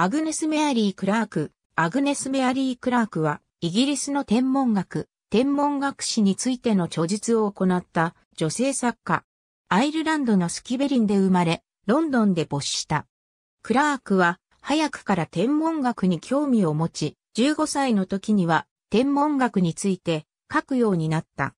アグネス・メアリー・クラーク。アグネス・メアリー・クラークは、イギリスの天文学、天文学史についての著述を行った女性作家。アイルランドのスキベリンで生まれ、ロンドンで没した。クラークは、早くから天文学に興味を持ち、15歳の時には天文学について書くようになった。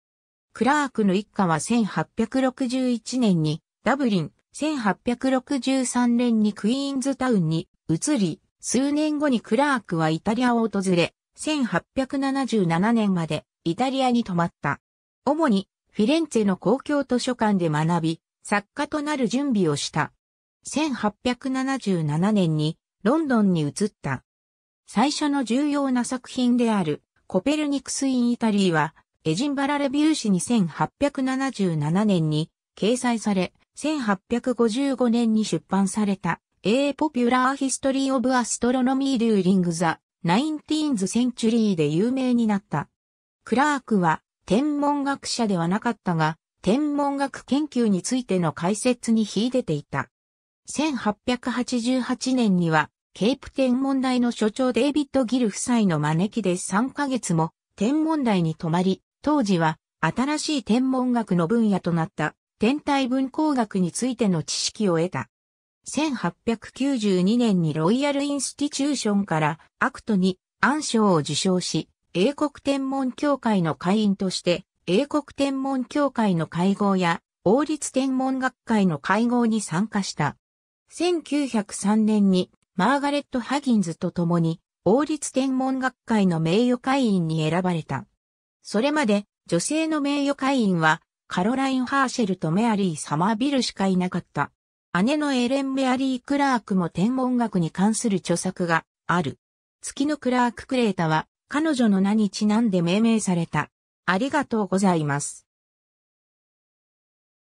クラークの一家は1861年にダブリン、1863年にクイーンズタウンに移り、数年後にクラークはイタリアを訪れ、1877年までイタリアに泊まった。主にフィレンツェの公共図書館で学び、作家となる準備をした。1877年にロンドンに移った。最初の重要な作品であるコペルニクス・イン・イタリーはエジンバラレビュー誌に1877年に掲載され、1855年に出版された A Popular History of Astronomy During the 19th Century で有名になった。クラークは天文学者ではなかったが、天文学研究についての解説に秀でていた。1888年には、ケープ天文台の所長デイビッド・ギル夫妻の招きで3ヶ月も天文台に泊まり、当時は新しい天文学の分野となった天体文工学についての知識を得た。1892年にロイヤル・インスティチューションからアクトに暗賞を受賞し、英国天文協会の会員として、英国天文協会の会合や王立天文学会の会合に参加した。1903年にマーガレット・ハギンズと共に王立天文学会の名誉会員に選ばれた。それまで女性の名誉会員はカロライン・ハーシェルとメアリー・サマービルしかいなかった。姉のエレン・メアリー・クラークも天文学に関する著作がある。月のクラーク・クレータは彼女の名にちなんで命名された。ありがとうございます。